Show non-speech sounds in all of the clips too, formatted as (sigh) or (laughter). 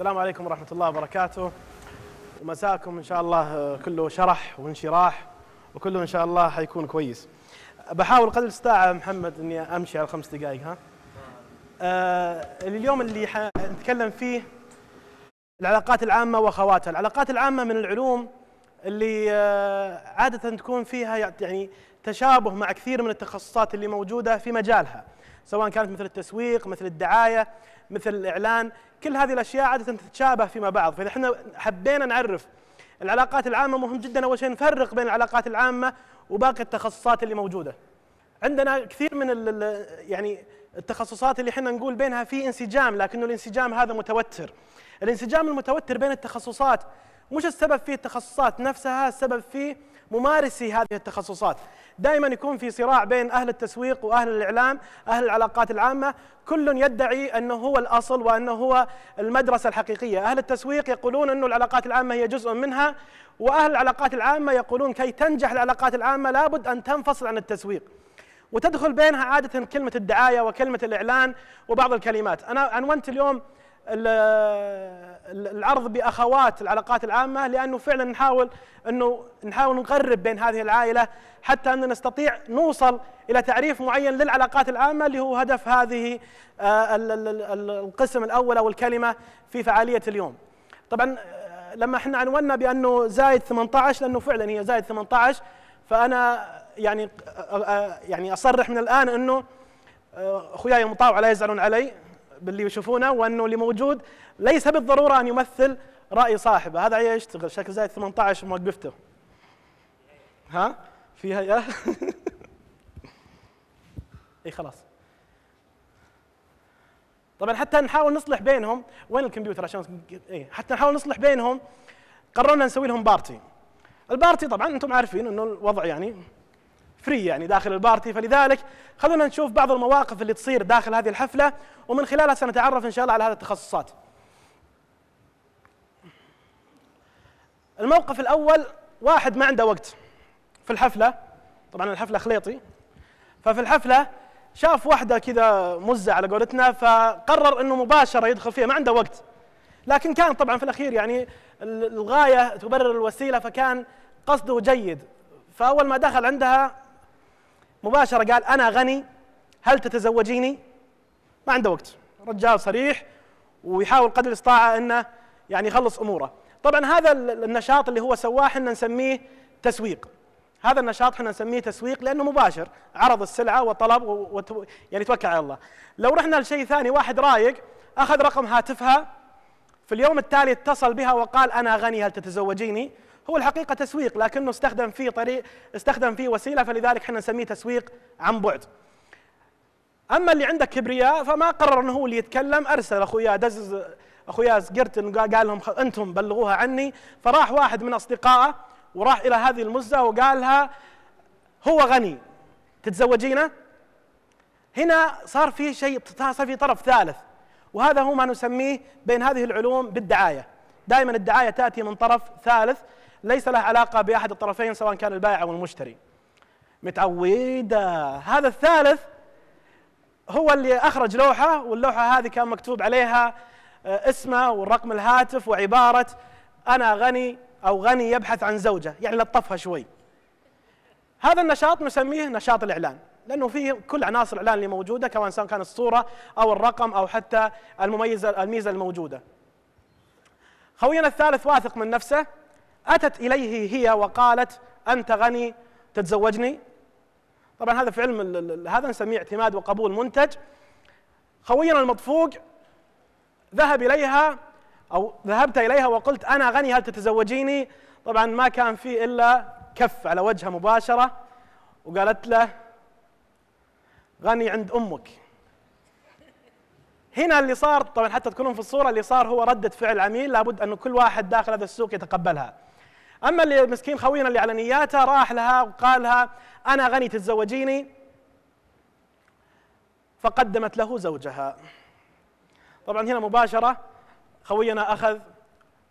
السلام عليكم ورحمة الله وبركاته ومساكم إن شاء الله آه، كله شرح وانشراح وكله إن شاء الله حيكون كويس بحاول قدر استاعة محمد أني أمشي على خمس دقائق ها آه اليوم اللي حنتكلم فيه العلاقات العامة وأخواتها العلاقات العامة من العلوم اللي آه عادة تكون فيها يعني تشابه مع كثير من التخصصات اللي موجوده في مجالها سواء كانت مثل التسويق مثل الدعايه مثل الاعلان كل هذه الاشياء عاده تتشابه فيما بعض فاذا احنا حبينا نعرف العلاقات العامه مهم جدا اول شيء نفرق بين العلاقات العامه وباقي التخصصات اللي موجوده عندنا كثير من يعني التخصصات اللي احنا نقول بينها في انسجام لكنه الانسجام هذا متوتر الانسجام المتوتر بين التخصصات مش السبب فيه التخصصات نفسها السبب فيه ممارسي هذه التخصصات دائما يكون في صراع بين أهل التسويق وأهل الإعلام أهل العلاقات العامة كل يدعي أنه هو الأصل وأنه هو المدرسة الحقيقية أهل التسويق يقولون أنه العلاقات العامة هي جزء منها وأهل العلاقات العامة يقولون كي تنجح العلاقات العامة لابد أن تنفصل عن التسويق وتدخل بينها عادة كلمة الدعاية وكلمة الإعلان وبعض الكلمات أنا عنونت اليوم العرض باخوات العلاقات العامه لانه فعلا نحاول انه نحاول نقرب بين هذه العائله حتى ان نستطيع نوصل الى تعريف معين للعلاقات العامه اللي هو هدف هذه آه، القسم الاول او الكلمه في فعاليه اليوم. طبعا آه، لما احنا عنونا بانه زايد 18 لانه فعلا هي زايد 18 فانا يعني آه، يعني اصرح من الان انه اخوياي المطاوعه لا يزعلون علي باللي يشوفونه وانه اللي موجود ليس بالضروره ان يمثل راي صاحبه هذا عيا يشتغل شكل زائد 18 وقفته ها فيها يا (laughs) اي خلاص طبعا حتى نحاول نصلح بينهم وين الكمبيوتر عشان اي حتى نحاول نصلح بينهم قررنا نسوي لهم بارتي البارتي طبعا انتم عارفين انه الوضع يعني فري يعني داخل البارتي فلذلك خلونا نشوف بعض المواقف اللي تصير داخل هذه الحفله ومن خلالها سنتعرف ان شاء الله على هذه التخصصات. الموقف الاول واحد ما عنده وقت في الحفله طبعا الحفله خليطي ففي الحفله شاف واحده كذا مزه على قولتنا فقرر انه مباشره يدخل فيها ما عنده وقت لكن كان طبعا في الاخير يعني الغايه تبرر الوسيله فكان قصده جيد فاول ما دخل عندها مباشره قال انا غني هل تتزوجيني؟ ما عنده وقت رجال صريح ويحاول قدر الاستطاعه انه يعني يخلص اموره طبعا هذا النشاط اللي هو سواه احنا نسميه تسويق هذا النشاط احنا نسميه تسويق لانه مباشر عرض السلعه وطلب وتو... يعني توكل على الله لو رحنا لشيء ثاني واحد رايق اخذ رقم هاتفها في اليوم التالي اتصل بها وقال انا غني هل تتزوجيني هو الحقيقه تسويق لكنه استخدم فيه طريق استخدم فيه وسيله فلذلك احنا نسميه تسويق عن بعد اما اللي عنده كبرياء فما قرر انه هو اللي يتكلم ارسل اخويا دز اخويا سقرتن قال لهم انتم بلغوها عني فراح واحد من اصدقائه وراح الى هذه المزه وقال لها هو غني تتزوجينه هنا صار في شيء صار في طرف ثالث وهذا هو ما نسميه بين هذه العلوم بالدعايه دائما الدعايه تاتي من طرف ثالث ليس له علاقة بأحد الطرفين سواء كان البائع أو المشتري متعودة هذا الثالث هو اللي أخرج لوحة واللوحة هذه كان مكتوب عليها آه، اسمه والرقم الهاتف وعبارة أنا غني أو غني يبحث عن زوجة يعني لطفها شوي هذا النشاط نسميه نشاط الإعلان لأنه فيه كل عناصر الإعلان اللي موجودة كما سواء كان الصورة أو الرقم أو حتى المميزة الميزة الموجودة خوينا الثالث واثق من نفسه أتت إليه هي وقالت أنت غني تتزوجني طبعا هذا في علم هذا نسميه اعتماد وقبول منتج خوينا المطفوق ذهب إليها أو ذهبت إليها وقلت أنا غني هل تتزوجيني طبعا ما كان فيه إلا كف على وجهها مباشرة وقالت له غني عند أمك هنا اللي صار طبعا حتى تكونون في الصورة اللي صار هو ردة فعل عميل لابد أن كل واحد داخل هذا السوق يتقبلها اما اللي مسكين خوينا اللي على نياته راح لها وقال لها انا غني تتزوجيني فقدمت له زوجها طبعا هنا مباشره خوينا اخذ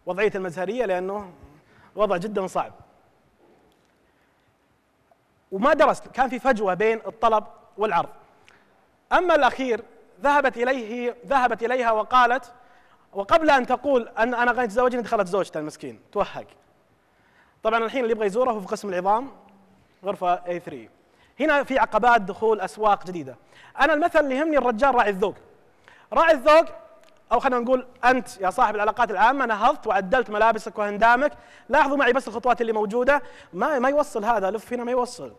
وضعيه المزهريه لانه وضع جدا صعب وما درس كان في فجوه بين الطلب والعرض اما الاخير ذهبت اليه ذهبت اليها وقالت وقبل ان تقول ان انا غني تتزوجني دخلت زوجته المسكين توهق طبعا الحين اللي يبغى يزوره هو في قسم العظام غرفه اي 3 هنا في عقبات دخول اسواق جديده انا المثل اللي يهمني الرجال راعي الذوق راعي الذوق او خلينا نقول انت يا صاحب العلاقات العامه نهضت وعدلت ملابسك وهندامك لاحظوا معي بس الخطوات اللي موجوده ما ما يوصل هذا لف هنا ما يوصل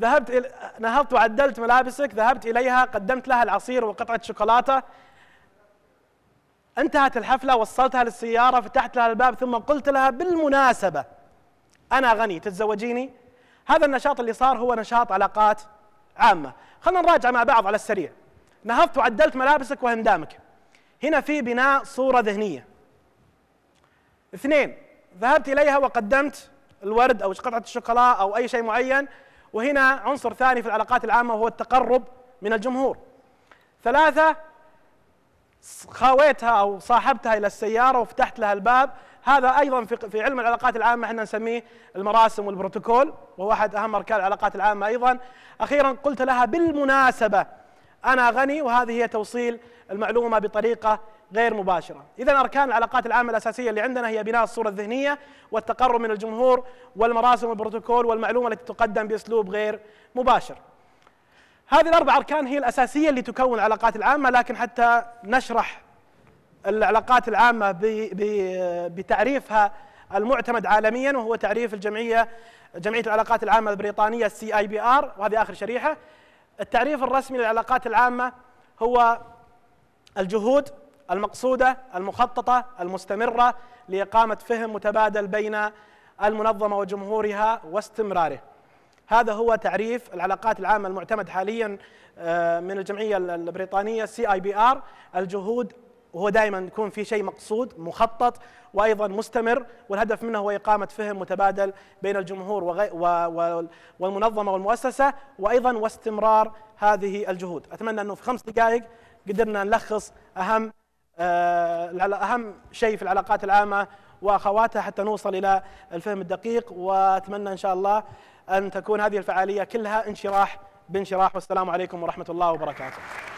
ذهبت إل... نهضت وعدلت ملابسك ذهبت اليها قدمت لها العصير وقطعه شوكولاته انتهت الحفله وصلتها للسياره فتحت لها الباب ثم قلت لها بالمناسبه أنا غني تتزوجيني هذا النشاط اللي صار هو نشاط علاقات عامة خلينا نراجع مع بعض على السريع نهضت وعدلت ملابسك وهندامك هنا في بناء صورة ذهنية اثنين ذهبت إليها وقدمت الورد أو قطعة الشوكولا أو أي شيء معين وهنا عنصر ثاني في العلاقات العامة وهو التقرب من الجمهور ثلاثة خاويتها أو صاحبتها إلى السيارة وفتحت لها الباب هذا ايضا في علم العلاقات العامه احنا نسميه المراسم والبروتوكول وهو احد اهم اركان العلاقات العامه ايضا اخيرا قلت لها بالمناسبه انا غني وهذه هي توصيل المعلومه بطريقه غير مباشره اذا اركان العلاقات العامه الاساسيه اللي عندنا هي بناء الصوره الذهنيه والتقرب من الجمهور والمراسم والبروتوكول والمعلومه التي تقدم باسلوب غير مباشر هذه الاربع اركان هي الاساسيه اللي تكون العلاقات العامه لكن حتى نشرح العلاقات العامة بتعريفها المعتمد عالميا وهو تعريف الجمعية جمعية العلاقات العامة البريطانية السي اي بي ار وهذه آخر شريحة التعريف الرسمي للعلاقات العامة هو الجهود المقصودة المخططة المستمرة لإقامة فهم متبادل بين المنظمة وجمهورها واستمراره هذا هو تعريف العلاقات العامة المعتمد حاليا آه، من الجمعية البريطانية سي اي بي ار الجهود وهو دائما يكون في شيء مقصود مخطط وايضا مستمر والهدف منه هو اقامه فهم متبادل بين الجمهور وغي والمنظمه والمؤسسه وايضا واستمرار هذه الجهود، اتمنى انه في خمس دقائق قدرنا نلخص اهم آه، اهم شيء في العلاقات العامه واخواتها حتى نوصل الى الفهم الدقيق واتمنى ان شاء الله ان تكون هذه الفعاليه كلها انشراح بانشراح والسلام عليكم ورحمه الله وبركاته.